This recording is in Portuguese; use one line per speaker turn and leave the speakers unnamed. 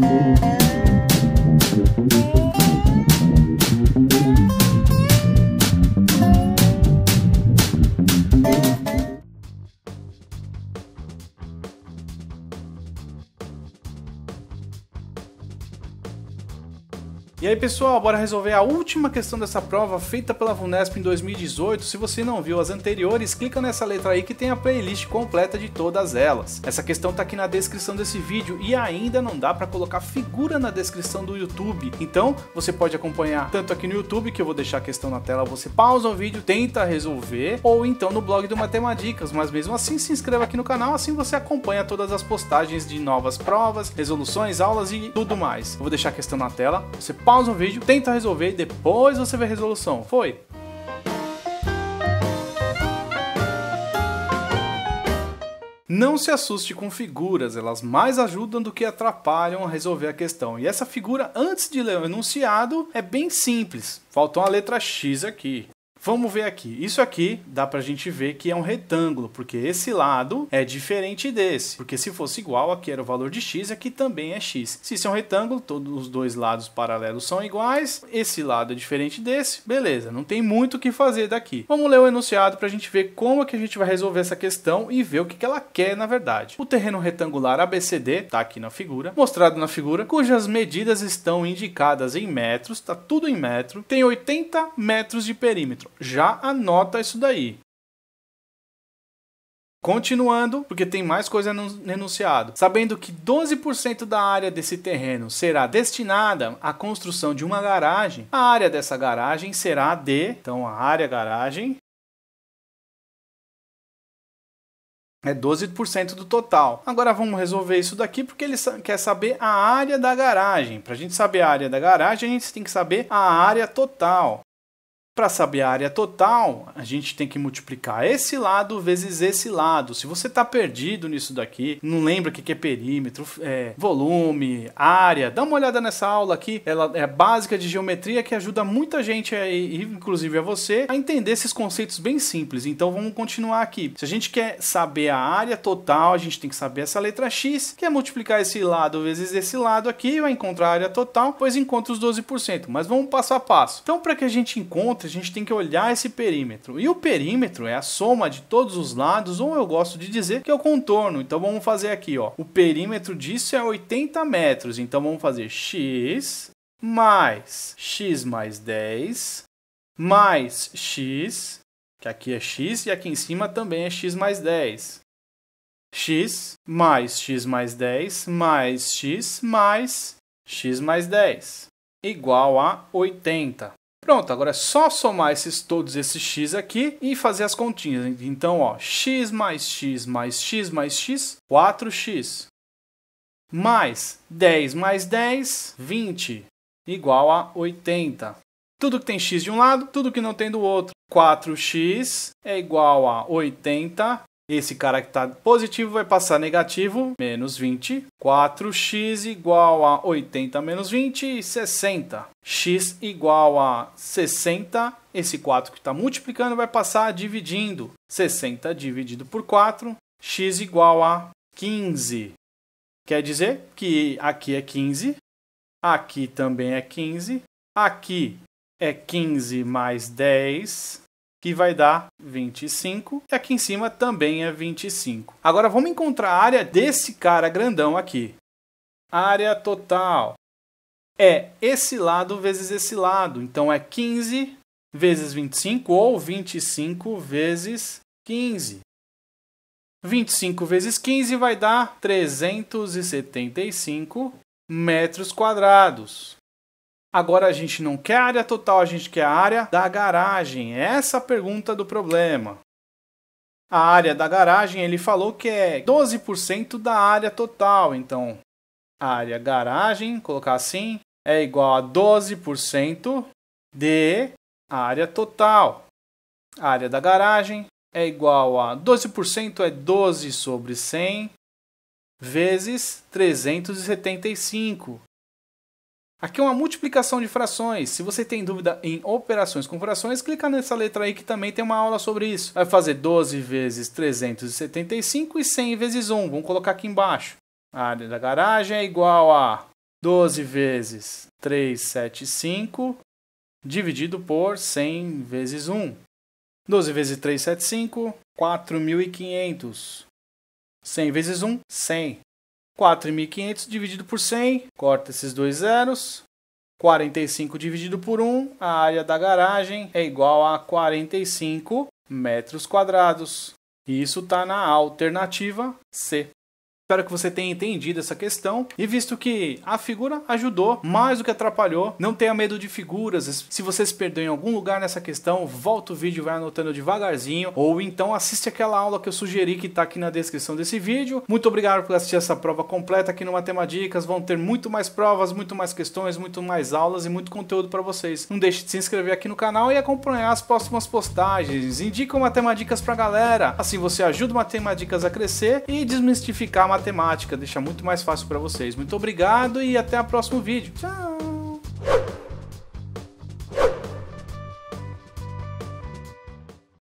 Thank you. E aí pessoal, bora resolver a última questão dessa prova feita pela Vunesp em 2018. Se você não viu as anteriores, clica nessa letra aí que tem a playlist completa de todas elas. Essa questão tá aqui na descrição desse vídeo e ainda não dá para colocar figura na descrição do YouTube. Então você pode acompanhar tanto aqui no YouTube, que eu vou deixar a questão na tela, você pausa o vídeo, tenta resolver, ou então no blog do Matemáticas, mas mesmo assim se inscreva aqui no canal, assim você acompanha todas as postagens de novas provas, resoluções, aulas e tudo mais. Eu vou deixar a questão na tela, você pausa pausa o vídeo, tenta resolver e depois você vê a resolução. Foi? Não se assuste com figuras, elas mais ajudam do que atrapalham a resolver a questão. E essa figura, antes de ler o enunciado, é bem simples. Faltou uma letra X aqui. Vamos ver aqui. Isso aqui dá pra gente ver que é um retângulo, porque esse lado é diferente desse. Porque se fosse igual, aqui era o valor de x, aqui também é x. Se isso é um retângulo, todos os dois lados paralelos são iguais. Esse lado é diferente desse. Beleza, não tem muito o que fazer daqui. Vamos ler o enunciado pra gente ver como é que a gente vai resolver essa questão e ver o que ela quer na verdade. O terreno retangular ABCD, tá aqui na figura, mostrado na figura, cujas medidas estão indicadas em metros, tá tudo em metro, tem 80 metros de perímetro já anota isso daí. Continuando, porque tem mais coisa no enunciado. Sabendo que 12% da área desse terreno será destinada à construção de uma garagem, a área dessa garagem será de, então a área garagem É 12% do total. Agora vamos resolver isso daqui porque ele quer saber a área da garagem. Para a gente saber a área da garagem, a gente tem que saber a área total. Para saber a área total, a gente tem que multiplicar esse lado vezes esse lado. Se você está perdido nisso daqui, não lembra o que é perímetro, é, volume, área, dá uma olhada nessa aula aqui. Ela é básica de geometria que ajuda muita gente, a, inclusive a você, a entender esses conceitos bem simples. Então vamos continuar aqui. Se a gente quer saber a área total, a gente tem que saber essa letra x, que é multiplicar esse lado vezes esse lado aqui, vai encontrar a área total, pois encontra os 12%. Mas vamos passo a passo. Então, para que a gente encontre a gente tem que olhar esse perímetro. E o perímetro é a soma de todos os lados, ou eu gosto de dizer que é o contorno. Então vamos fazer aqui, ó. O perímetro disso é 80 metros. Então vamos fazer x mais x mais 10 mais x, que aqui é x e aqui em cima também é x mais 10 x mais x mais 10 mais x mais x mais 10 igual a 80. Pronto, agora é só somar esses todos esses x aqui e fazer as continhas. Então, ó, x mais x mais x mais x, 4x. Mais 10 mais 10, 20, igual a 80. Tudo que tem x de um lado, tudo que não tem do outro. 4x é igual a 80 esse cara que está positivo vai passar negativo, menos 20. 4x igual a 80 menos 20 60. x igual a 60. Esse 4 que está multiplicando vai passar dividindo. 60 dividido por 4, x igual a 15. Quer dizer que aqui é 15, aqui também é 15, aqui é 15 mais 10, que vai dar 25. E aqui em cima também é 25. Agora vamos encontrar a área desse cara grandão aqui. Área total é esse lado vezes esse lado. Então é 15 vezes 25 ou 25 vezes 15. 25 vezes 15 vai dar 375 metros quadrados. Agora a gente não quer a área total, a gente quer a área da garagem. Essa é a pergunta do problema. A área da garagem, ele falou que é 12% da área total. Então, a área garagem, colocar assim, é igual a 12% de área total. A área da garagem é igual a 12% é 12 sobre 100 vezes 375. Aqui é uma multiplicação de frações. Se você tem dúvida em operações com frações, clica nessa letra aí que também tem uma aula sobre isso. Vai fazer 12 vezes 375 e 100 vezes 1. Vamos colocar aqui embaixo. A área da garagem é igual a 12 vezes 375 dividido por 100 vezes 1. 12 vezes 375, 4.500. 100 vezes 1, 100. 4.500 dividido por 100, corta esses dois zeros. 45 dividido por 1, a área da garagem é igual a 45 metros quadrados. Isso está na alternativa C. Espero que você tenha entendido essa questão e visto que a figura ajudou mais do que atrapalhou, não tenha medo de figuras. Se você se perdeu em algum lugar nessa questão, volta o vídeo e vai anotando devagarzinho ou então assiste aquela aula que eu sugeri que está aqui na descrição desse vídeo. Muito obrigado por assistir essa prova completa aqui no Matemáticas. Vão ter muito mais provas, muito mais questões, muito mais aulas e muito conteúdo para vocês. Não deixe de se inscrever aqui no canal e acompanhar as próximas postagens. Indica o Matemáticas para a galera. Assim você ajuda o Matemáticas a crescer e desmistificar a matemática, deixa muito mais fácil para vocês. Muito obrigado e até o próximo vídeo. Tchau!